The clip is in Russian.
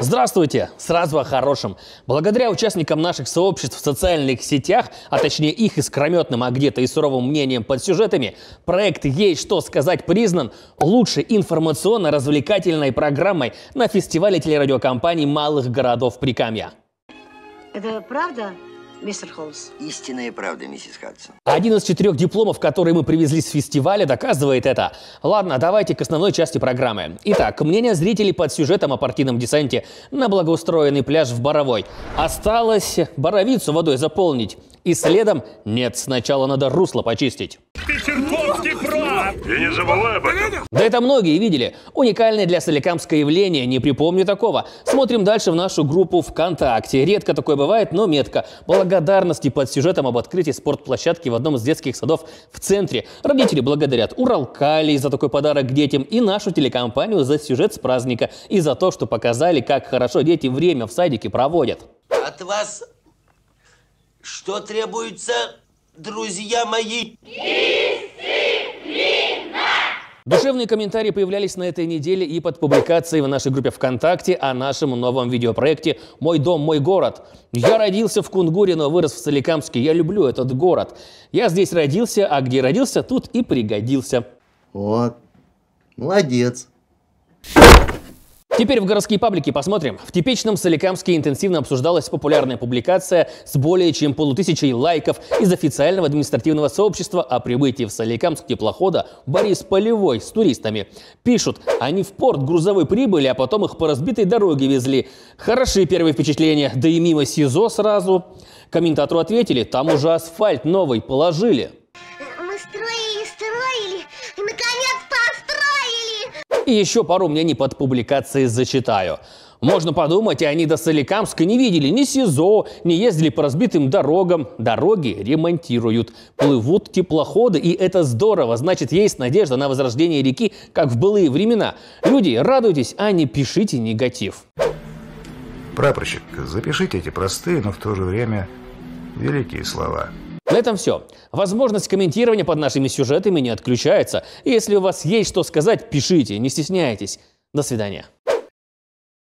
Здравствуйте! Сразу о хорошем. Благодаря участникам наших сообществ в социальных сетях, а точнее их искрометным, а где-то и суровым мнением под сюжетами, проект «Есть что сказать» признан лучшей информационно-развлекательной программой на фестивале телерадиокомпаний малых городов Прикамья. Это правда? мистер Холмс. Истинная правда, миссис Хадсон. Один из четырех дипломов, которые мы привезли с фестиваля, доказывает это. Ладно, давайте к основной части программы. Итак, мнение зрителей под сюжетом о партийном десанте на благоустроенный пляж в Боровой. Осталось боровицу водой заполнить. И следом нет, сначала надо русло почистить ты, прав! И не забывай об этом. Да это многие видели. Уникальное для соликамское явление, не припомню такого. Смотрим дальше в нашу группу ВКонтакте. Редко такое бывает, но метко. Благодарности под сюжетом об открытии спортплощадки в одном из детских садов в центре. Родители благодарят Уралкали за такой подарок детям и нашу телекомпанию за сюжет с праздника и за то, что показали, как хорошо дети время в садике проводят. От вас что требуется, друзья мои? Душевные комментарии появлялись на этой неделе и под публикацией в нашей группе ВКонтакте о нашем новом видеопроекте «Мой дом, мой город». Я родился в Кунгуре, но вырос в Соликамске. Я люблю этот город. Я здесь родился, а где родился, тут и пригодился. Вот. Молодец. Теперь в городские паблики посмотрим. В типичном Соликамске интенсивно обсуждалась популярная публикация с более чем полутысячей лайков из официального административного сообщества о прибытии в Соликамск теплохода Борис Полевой с туристами. Пишут, они в порт грузовой прибыли, а потом их по разбитой дороге везли. Хорошие первые впечатления, да и мимо СИЗО сразу. Комментатору ответили, там уже асфальт новый положили. И еще пару мнений под публикацией зачитаю. Можно подумать, и они до Соликамска не видели ни СИЗО, не ездили по разбитым дорогам. Дороги ремонтируют. Плывут теплоходы, и это здорово. Значит, есть надежда на возрождение реки, как в былые времена. Люди, радуйтесь, а не пишите негатив. Прапорщик, запишите эти простые, но в то же время великие слова – на этом все. Возможность комментирования под нашими сюжетами не отключается. Если у вас есть что сказать, пишите, не стесняйтесь. До свидания.